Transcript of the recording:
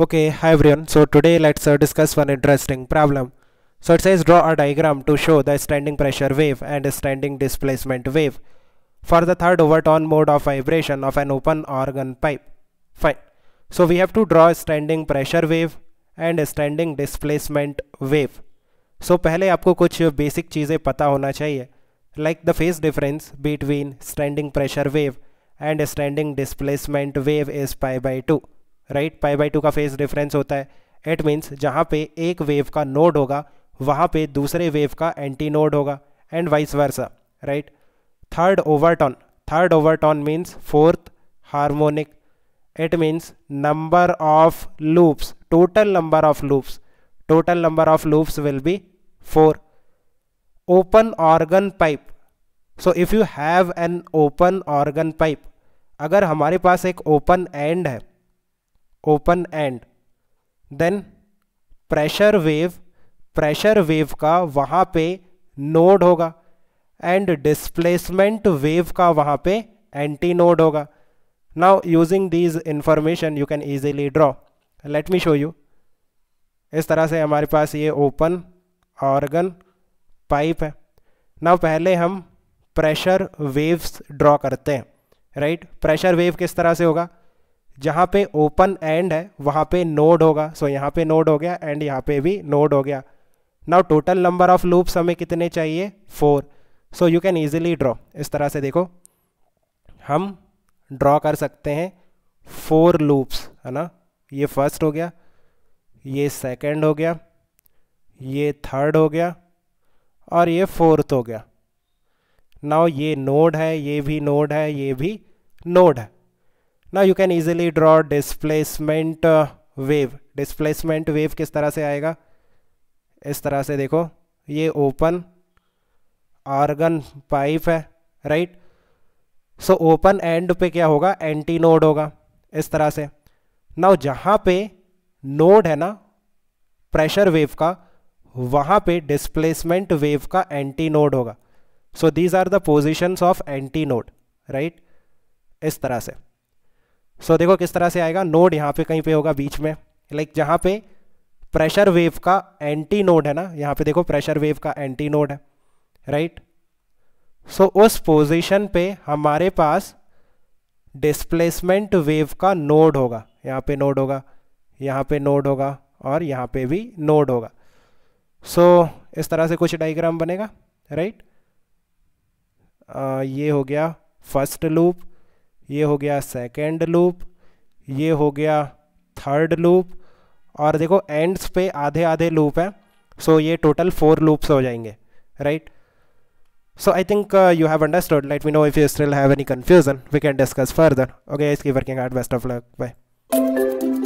Okay, hi everyone. So today let's uh, discuss one interesting problem. So it says draw a diagram to show the standing pressure wave and standing displacement wave for the third overtone mode of vibration of an open organ pipe. Fine. So we have to draw a standing pressure wave and a standing displacement wave. So पहले आपको कुछ basic चीज़ें पता होना चाहिए like the phase difference between standing pressure wave and standing displacement wave is pi by two right pi by two का phase difference होता है इट मीन्स जहाँ पे एक वेव का नोड होगा वहाँ पे दूसरे वेव का एंटी नोड होगा and vice versa right third overtone third overtone means fourth harmonic it means number of loops total number of loops total number of loops will be four open organ pipe so if you have an open organ pipe अगर हमारे पास एक open end है open end then pressure wave pressure wave का वहाँ पे node होगा and displacement wave का वहाँ पे एंटी नोड होगा now using these information you can easily draw let me show you इस तरह से हमारे पास ये ओपन ऑर्गन पाइप है ना पहले हम प्रेशर वेव्स ड्रॉ करते हैं राइट प्रेशर वेव किस तरह से होगा जहाँ पे ओपन एंड है वहाँ पे नोड होगा सो so, यहाँ पे नोड हो गया एंड यहाँ पे भी नोड हो गया now total number of loops हमें कितने चाहिए four so you can easily draw इस तरह से देखो हम ड्रॉ कर सकते हैं फोर लूप्स है ना ये फर्स्ट हो गया ये सेकेंड हो गया ये थर्ड हो गया और ये फोर्थ हो गया नाउ ये नोड है ये भी नोड है ये भी नोड है now you can easily draw displacement wave displacement wave किस तरह से आएगा इस तरह से देखो ये ओपन आर्गन पाइप है राइट सो ओपन एंड पे क्या होगा एंटी नोड होगा इस तरह से नाउ जहाँ पे नोड है ना प्रेशर वेव का वहां पे डिस्प्लेसमेंट वेव का एंटी नोड होगा so these are the positions of anti node right इस तरह से सो so, देखो किस तरह से आएगा नोड यहाँ पे कहीं पे होगा बीच में लाइक like जहाँ पे प्रेशर वेव का एंटी नोड है ना यहाँ पे देखो प्रेशर वेव का एंटी नोड है राइट सो so, उस पोजिशन पे हमारे पास डिस्प्लेसमेंट वेव का नोड होगा यहाँ पे नोड होगा यहाँ पे नोड होगा और यहाँ पे भी नोड होगा सो so, इस तरह से कुछ डाइग्राम बनेगा राइट right? ये हो गया फर्स्ट लूप ये हो गया सेकेंड लूप ये हो गया थर्ड लूप और देखो एंड्स पे आधे आधे लूप हैं सो ये टोटल फोर लूप्स हो जाएंगे right so I think you have understood let we know if you still have any confusion we can discuss further okay इसकी working hard best of luck bye